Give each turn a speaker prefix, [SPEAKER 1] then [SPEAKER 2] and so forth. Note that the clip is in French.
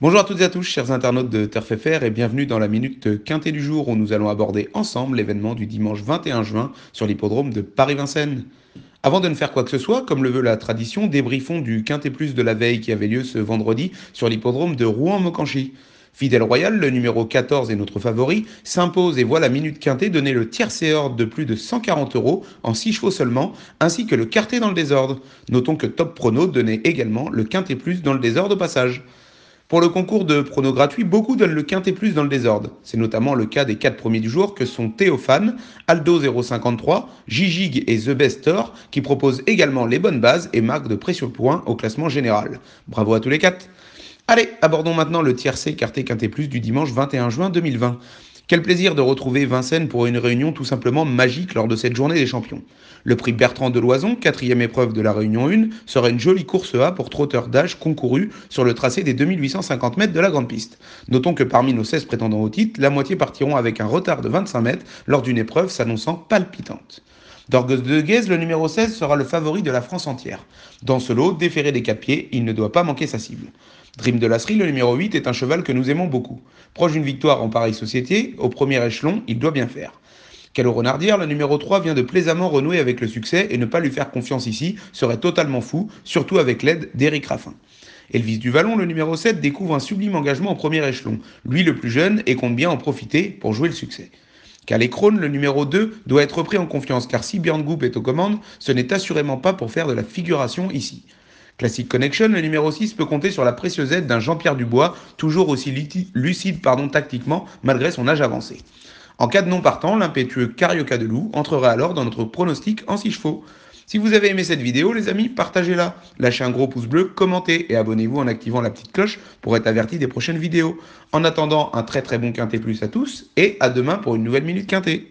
[SPEAKER 1] Bonjour à toutes et à tous, chers internautes de Terre et bienvenue dans la minute quintée du jour où nous allons aborder ensemble l'événement du dimanche 21 juin sur l'hippodrome de Paris-Vincennes. Avant de ne faire quoi que ce soit, comme le veut la tradition, débriefons du quintet plus de la veille qui avait lieu ce vendredi sur l'hippodrome de Rouen-Mocanchi. Fidèle Royal, le numéro 14 et notre favori, s'impose et voit la minute quintée donner le tiercé ordre de plus de 140 euros en 6 chevaux seulement, ainsi que le quartet dans le désordre. Notons que Top Prono donnait également le quintet plus dans le désordre au passage. Pour le concours de pronos gratuit, beaucoup donnent le et plus dans le désordre. C'est notamment le cas des quatre premiers du jour que sont Théophane, Aldo053, Gigig et The Bestor qui proposent également les bonnes bases et marquent de précieux points au classement général. Bravo à tous les quatre. Allez, abordons maintenant le tiercé quarté quintet plus du dimanche 21 juin 2020. Quel plaisir de retrouver Vincennes pour une réunion tout simplement magique lors de cette journée des champions. Le prix Bertrand de Loison, quatrième épreuve de la Réunion 1, sera une jolie course A pour trotteurs d'âge concourus sur le tracé des 2850 mètres de la grande piste. Notons que parmi nos 16 prétendants au titre, la moitié partiront avec un retard de 25 mètres lors d'une épreuve s'annonçant palpitante. D'Orgues de Guèze, le numéro 16 sera le favori de la France entière. Dans ce lot, déféré des 4 pieds, il ne doit pas manquer sa cible. Dream de Lasserie, le numéro 8, est un cheval que nous aimons beaucoup. Proche d'une victoire en pareille société, au premier échelon, il doit bien faire. Calo Renardière, le numéro 3, vient de plaisamment renouer avec le succès et ne pas lui faire confiance ici serait totalement fou, surtout avec l'aide d'Éric Raffin. Elvis Duvalon, le numéro 7, découvre un sublime engagement au premier échelon. Lui, le plus jeune, et compte bien en profiter pour jouer le succès. Calécrone, le numéro 2, doit être pris en confiance, car si Björn est aux commandes, ce n'est assurément pas pour faire de la figuration ici. Classic Connection, le numéro 6 peut compter sur la précieuse aide d'un Jean-Pierre Dubois, toujours aussi lucide pardon, tactiquement, malgré son âge avancé. En cas de non partant, l'impétueux Carioca de Loup entrera alors dans notre pronostic en 6 chevaux. Si vous avez aimé cette vidéo, les amis, partagez-la, lâchez un gros pouce bleu, commentez et abonnez-vous en activant la petite cloche pour être averti des prochaines vidéos. En attendant, un très très bon quintet plus à tous et à demain pour une nouvelle minute quintet.